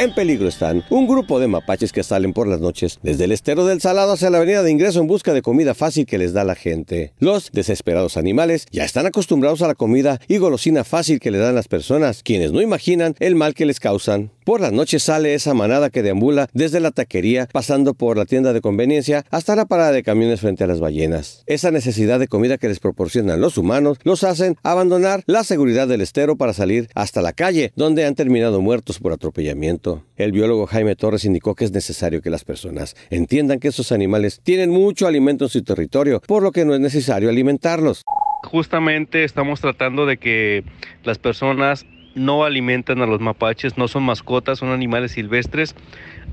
en peligro están un grupo de mapaches que salen por las noches desde el estero del Salado hacia la avenida de ingreso en busca de comida fácil que les da la gente. Los desesperados animales ya están acostumbrados a la comida y golosina fácil que le dan las personas, quienes no imaginan el mal que les causan. Por la noche sale esa manada que deambula desde la taquería, pasando por la tienda de conveniencia hasta la parada de camiones frente a las ballenas. Esa necesidad de comida que les proporcionan los humanos los hacen abandonar la seguridad del estero para salir hasta la calle, donde han terminado muertos por atropellamiento. El biólogo Jaime Torres indicó que es necesario que las personas entiendan que esos animales tienen mucho alimento en su territorio, por lo que no es necesario alimentarlos. Justamente estamos tratando de que las personas no alimentan a los mapaches, no son mascotas, son animales silvestres.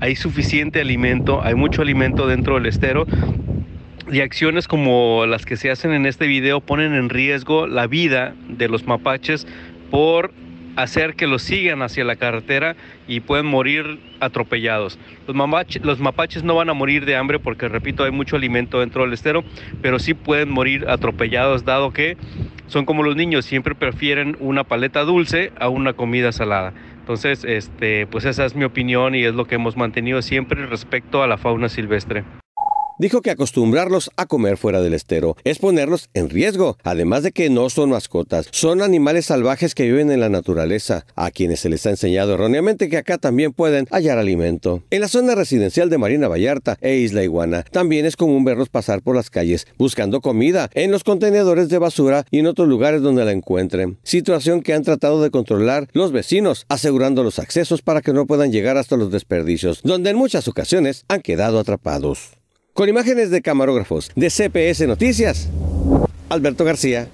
Hay suficiente alimento, hay mucho alimento dentro del estero y acciones como las que se hacen en este video ponen en riesgo la vida de los mapaches por hacer que los sigan hacia la carretera y pueden morir atropellados. Los, mapaches no van a morir de hambre porque, repito, hay mucho alimento dentro del estero, pero sí pueden morir atropellados dado que son como los niños, siempre prefieren una paleta dulce a una comida salada. Entonces, este, pues esa es mi opinión y es lo que hemos mantenido siempre respecto a la fauna silvestre dijo que acostumbrarlos a comer fuera del estero es ponerlos en riesgo, además de que no son mascotas, son animales salvajes que viven en la naturaleza, a quienes se les ha enseñado erróneamente que acá también pueden hallar alimento. En la zona residencial de Marina Vallarta e Isla Iguana también es común verlos pasar por las calles buscando comida en los contenedores de basura y en otros lugares donde la encuentren, situación que han tratado de controlar los vecinos, asegurando los accesos para que no puedan llegar hasta los desperdicios, donde en muchas ocasiones han quedado atrapados. Con imágenes de camarógrafos de CPS Noticias, Alberto García.